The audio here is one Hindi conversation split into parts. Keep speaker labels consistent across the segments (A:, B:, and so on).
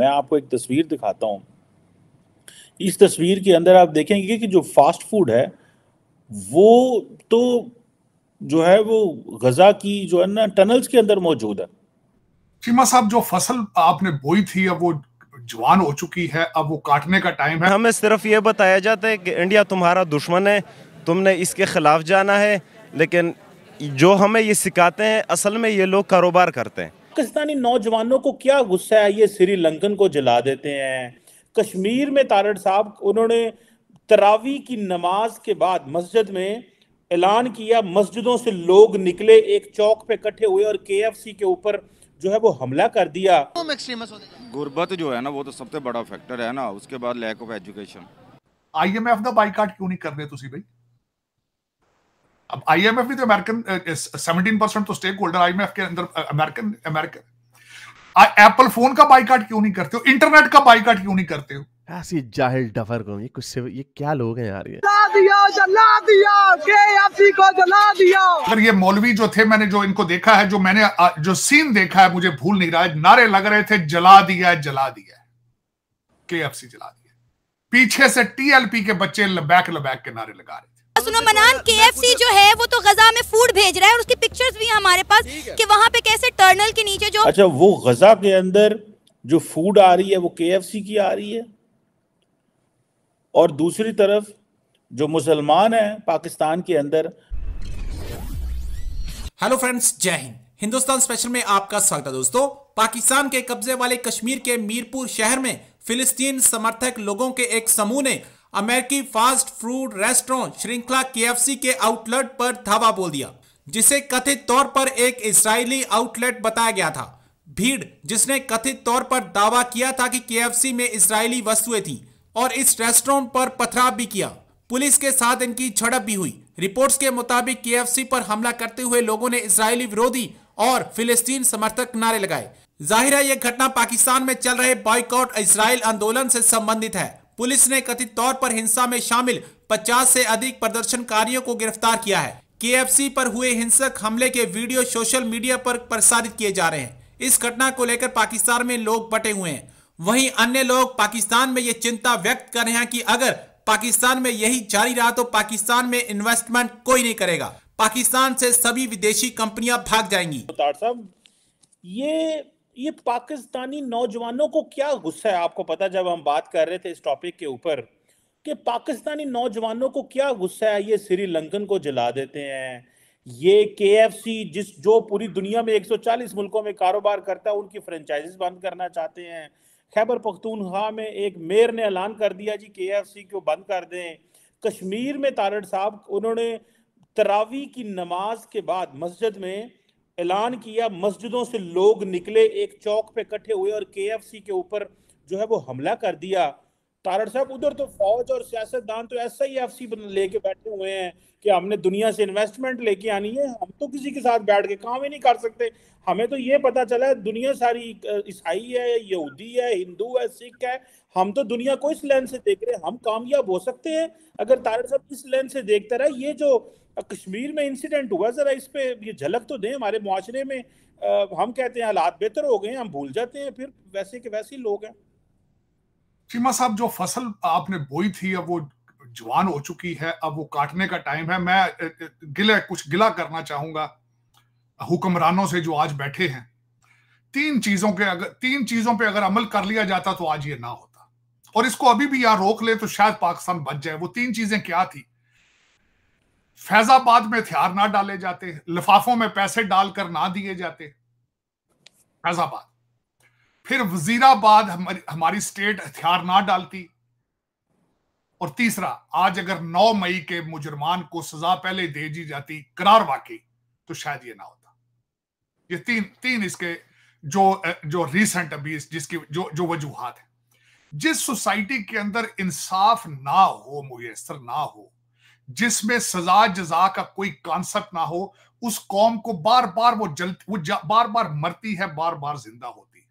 A: मैं आपको एक तस्वीर दिखाता हूँ इस तस्वीर के अंदर आप देखेंगे कि जो फास्ट फूड है वो तो जो है वो गजा की जो है ना टनल्स के अंदर मौजूद है चीमा साहब जो फसल आपने बोई थी अब वो जवान हो चुकी है अब वो काटने का टाइम है हमें सिर्फ ये बताया जाता है कि इंडिया तुम्हारा दुश्मन है तुमने इसके खिलाफ जाना है लेकिन जो हमें ये सिखाते हैं असल में ये लोग कारोबार करते हैं पाकिस्तानी नौजवानों को क्या गुस्सा है ये श्रीलंकन को जला देते हैं कश्मीर में तारड़ साहब उन्होंने तरावी की नमाज के बाद मस्जिद में ऐलान किया मस्जिदों से लोग निकले एक चौक पे इकट्ठे हुए और के के ऊपर जो है वो हमला कर दिया
B: गुर्बत जो है ना वो तो सबसे बड़ा फैक्टर है ना उसके बाद lack of education
A: IMF M F का बाइकाट क्यों
C: नहीं कर रहे भाई अब आईएमएफ भी तो अमेरिकन सेवनटीन परसेंट तो स्टेक होल्डर आईएमएफ के अंदर अमेरिकन अमेरिकन एप्पल फोन का बाइकाट क्यों नहीं करते हो इंटरनेट का बाइकाट क्यों नहीं करते हो ऐसी जाहिल डफर को ये कुछ से ये क्या लोग हैं यार ये जला दिया जला दिया के एफसी को जला दिया अगर ये मौलवी जो थे मैंने जो इनको देखा है जो मैंने जो सीन देखा है मुझे भूल नहीं रहा है नारे लग रहे थे जला दिया जला दिया के एफसी जला दिया पीछे से टीएलपी के बच्चे लबैक लबैक के नारे लगा रहे थे
B: सुनो मनान के जो है वो तो गजा में फूड भेज रहा है और उसकी पिक्चर्स भी हमारे पास कि वहाँ पे कैसे टर्नल के नीचे जो अच्छा वो
A: गजा के अंदर जो फूड आ रही है वो के की आ रही है और दूसरी तरफ जो मुसलमान है पाकिस्तान के अंदर हेलो फ्रेंड्स
B: जय हिंद हिंदुस्तान स्पेशल में आपका स्वागत है दोस्तों पाकिस्तान के कब्जे वाले कश्मीर के मीरपुर शहर में फिलिस्तीन समर्थक लोगों के एक समूह ने अमेरिकी फास्ट फूड रेस्टोरेंट श्रृंखला सी के आउटलेट पर धावा बोल दिया जिसे कथित तौर पर एक इसराइली आउटलेट बताया गया था भीड़ जिसने कथित तौर पर दावा किया था कि केएफसी में इसराइली वस्तुएं थी और इस रेस्टोरेंट पर पथराव भी किया पुलिस के साथ इनकी झड़प भी हुई रिपोर्ट्स के मुताबिक केएफसी पर हमला करते हुए लोगों ने इसराइली विरोधी और फिलिस्तीन समर्थक नारे लगाए जाहिर है यह घटना पाकिस्तान में चल रहे बॉयकॉट इसराइल आंदोलन से संबंधित है पुलिस ने कथित तौर पर हिंसा में शामिल 50 से अधिक प्रदर्शनकारियों को गिरफ्तार किया है केएफसी पर हुए हिंसक हमले के वीडियो सोशल मीडिया पर प्रसारित किए जा रहे हैं इस घटना को लेकर पाकिस्तान में लोग बटे हुए हैं वहीं अन्य लोग पाकिस्तान में ये चिंता व्यक्त कर रहे हैं कि अगर पाकिस्तान में यही जारी रहा तो पाकिस्तान में इन्वेस्टमेंट कोई नहीं करेगा पाकिस्तान से सभी विदेशी कंपनियां भाग जाएंगी साहब
A: ये ये पाकिस्तानी नौजवानों को क्या गुस्सा है आपको पता जब हम बात कर रहे थे इस टॉपिक के ऊपर कि पाकिस्तानी नौजवानों को क्या गुस्सा है ये श्रीलंकन को जला देते हैं ये के जिस जो पूरी दुनिया में 140 मुल्कों में कारोबार करता है उनकी फ्रेंचाइजीज बंद करना चाहते हैं खैबर पख्तूनख्वा में एक मेयर ने ऐलान कर दिया जी के को बंद कर दें कश्मीर में तारड़ साहब उन्होंने तरावी की नमाज के बाद मस्जिद में ऐलान किया मस्जिदों से लोग निकले एक चौक पे इकट्ठे हुए और के के ऊपर जो है वो हमला कर दिया तारड़ साहब उधर तो फौज और सियासतदान तो ऐसा ही एफ सी लेके बैठे हुए हैं कि हमने दुनिया से इन्वेस्टमेंट लेके आनी है हम तो किसी के साथ बैठ के काम ही नहीं कर सकते हमें तो ये पता चला है दुनिया सारी ईसाई है यहूदी है हिंदू है सिख है हम तो दुनिया को इस लेंस से देख रहे हैं हम कामयाब हो सकते हैं अगर तारड़ साहब इस लेंस से देखते रहे ये जो कश्मीर में इंसिडेंट हुआ जरा इस पे ये झलक तो दें हमारे मुआरे में आ, हम कहते हैं हालात बेहतर हो गए हम भूल जाते हैं फिर वैसे के वैसे ही लोग हैं
C: चीमा साहब जो फसल आपने बोई थी अब वो जवान हो चुकी है अब वो काटने का टाइम है मैं गिले कुछ गिला करना चाहूंगा हुक्मरानों से जो आज बैठे हैं तीन चीजों के अगर तीन चीजों पे अगर अमल कर लिया जाता तो आज ये ना होता और इसको अभी भी यहाँ रोक ले तो शायद पाकिस्तान बच जाए वो तीन चीजें क्या थी फैजाबाद में हथियार ना डाले जाते लिफाफों में पैसे डालकर ना दिए जाते फैजाबाद फिर वजीराबाद हमारी हमारी स्टेट हथियार ना डालती और तीसरा आज अगर 9 मई के मुजरमान को सजा पहले दे दी जाती करार वाकई तो शायद ये ना होता ये तीन तीन इसके जो जो रिसेंट अभी जिसकी जो जो वजूहत है जिस सोसाइटी के अंदर इंसाफ ना हो मुयसर ना हो जिसमें सजा जजा का कोई कॉन्सेप्ट ना हो उस कौम को बार बार वो जल वो बार बार मरती है बार बार जिंदा होती है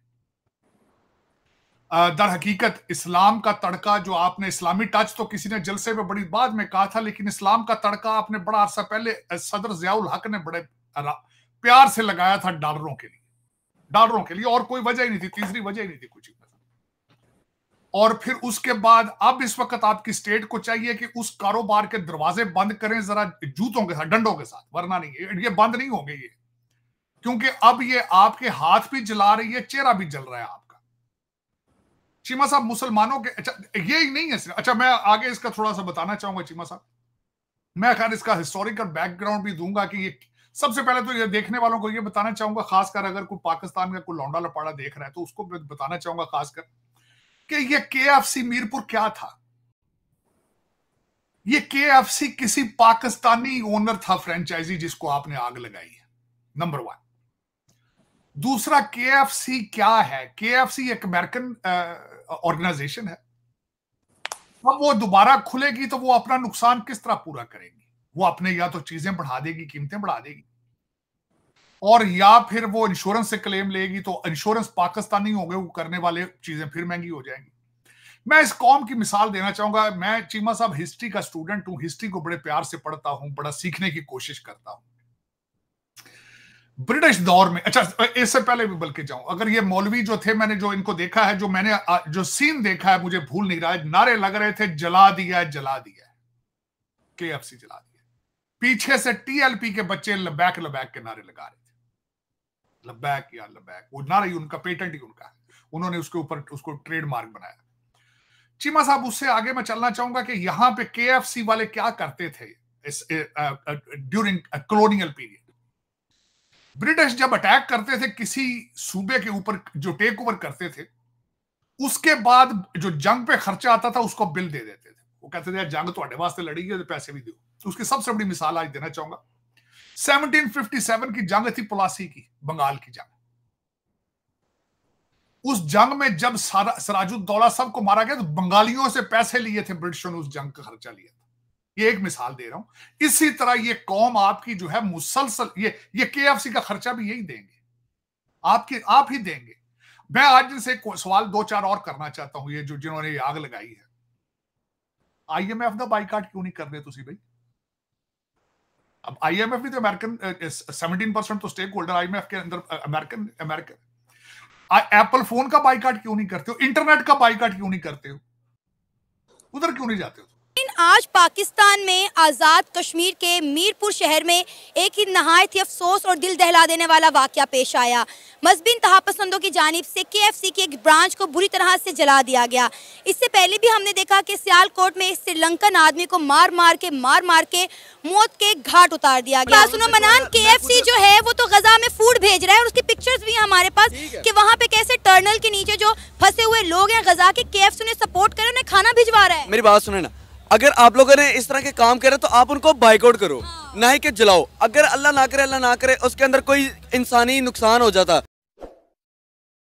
C: दर हकीकत इस्लाम का तड़का जो आपने इस्लामी टच तो किसी ने जलसे में बड़ी बाद में कहा था लेकिन इस्लाम का तड़का आपने बड़ा अरसा पहले सदर जयाउल हक ने बड़े प्यार से लगाया था डॉलरों के लिए डॉलरों के लिए और कोई वजह ही नहीं थी तीसरी वजह ही नहीं थी कुछ और फिर उसके बाद अब इस वक्त आपकी स्टेट को चाहिए कि उस कारोबार के दरवाजे बंद करें जरा जूतों के साथ डंडों के साथ वरना नहीं ये बंद नहीं होंगे ये क्योंकि अब ये आपके हाथ भी जला रही है चेहरा भी जल रहा है आपका चीमा साहब मुसलमानों के अच्छा ये ही नहीं है सिर्फ अच्छा मैं आगे इसका थोड़ा सा बताना चाहूंगा चीमा साहब मैं खैर इसका हिस्टोरिकल बैकग्राउंड भी दूंगा कि ये सबसे पहले तो ये देखने वालों को ये बताना चाहूंगा खासकर अगर कोई पाकिस्तान का कोई लौंडा लपाड़ा देख रहा है तो उसको बताना चाहूंगा खासकर कि ये के मीरपुर क्या था ये के एफ सी किसी पाकिस्तानी ओनर था फ्रेंचाइजी जिसको आपने आग लगाई है नंबर वन दूसरा के एफ सी क्या है के एफ एक अमेरिकन ऑर्गेनाइजेशन uh, है अब वो दोबारा खुलेगी तो वो अपना नुकसान किस तरह पूरा करेगी वो अपने या तो चीजें बढ़ा देगी कीमतें बढ़ा देगी और या फिर वो इंश्योरेंस से क्लेम लेगी तो इंश्योरेंस पाकिस्तानी हो गए वो करने वाले चीजें फिर महंगी हो जाएंगी मैं इस कॉम की मिसाल देना चाहूंगा मैं चीमा साहब हिस्ट्री का स्टूडेंट हूं हिस्ट्री को बड़े प्यार से पढ़ता हूं बड़ा सीखने की कोशिश करता हूं ब्रिटिश दौर में अच्छा इससे पहले भी बल्कि जाऊं अगर ये मौलवी जो थे मैंने जो इनको देखा है जो मैंने जो सीन देखा है मुझे भूल नहीं रहा है नारे लग रहे थे जला दिया जला दिया के एफ जला दिया पीछे से टीएलपी के बच्चे लबैक लबैक के नारे लगा रहे लब्बैक या लब्बैक वो नारा ही उनका पेटेंट ही उनका है उन्होंने उसके ऊपर उसको ट्रेडमार्क बनाया चीमा साहब उससे आगे मैं चलना चाहूंगा कि यहाँ पे के वाले क्या करते थे ड्यूरिंग कलोनियल पीरियड ब्रिटिश जब अटैक करते थे किसी सूबे के ऊपर जो टेक ओवर करते थे उसके बाद जो जंग पे खर्चा आता था उसको बिल दे देते थे वो कहते थे जंग तो वास्ते लड़ी है तो पैसे भी दो तो उसकी सबसे बड़ी मिसाल आज देना चाहूंगा 1757 की जंग थी पुलासी की बंगाल की जंग उस जंग में जब सराजुद्दौला साहब को मारा गया तो बंगालियों से पैसे लिए थे ब्रिटिशों ने उस जंग का खर्चा लिया था ये एक मिसाल दे रहा हूं इसी तरह ये कौम आपकी जो है मुसलसल ये ये के का खर्चा भी यही देंगे आपके आप ही देंगे मैं आज जिनसे सवाल दो चार और करना चाहता हूं ये जो जिन्होंने आग लगाई है आईएमएफ का बाइकाट क्यों नहीं कर रहे भाई अब आईएमएफ भी तो अमेरिकन सेवनटीन परसेंट तो स्टेक होल्डर आईएमएफ के अंदर अमेरिकन अमेरिकन एप्पल फोन का बाइकाट क्यों नहीं करते हो इंटरनेट का बाइकाट क्यों नहीं करते हो उधर क्यों नहीं जाते हो
B: आज पाकिस्तान में आज़ाद कश्मीर के मीरपुर शहर में एक ही नहायत ही अफसोस और दिल दहला देने वाला वाक़ पेश आया मजबिन पसंदों की जानब से के एफ सी की एक ब्रांच को बुरी तरह से जला दिया गया इससे पहले भी हमने देखा कि सियालकोट में एक श्रीलंकन आदमी को मार मार के मार मार के मौत के घाट उतार दिया गया सुनो मनान के जो है वो तो गजा में फूड भेज रहा है और उसकी पिक्चर्स भी हमारे पास कि वहाँ पे कैसे टर्नल के नीचे जो फंसे हुए लोग हैं गजा के के उन्हें सपोर्ट करें उन्हें खाना भिजवा रहा है मेरी बात सुने ना अगर आप लोगों ने इस तरह के काम करे तो आप उनको बाइकआउट करो हाँ। ना ही के जलाओ अगर अल्लाह ना करे अल्लाह ना करे उसके अंदर कोई इंसानी नुकसान हो जाता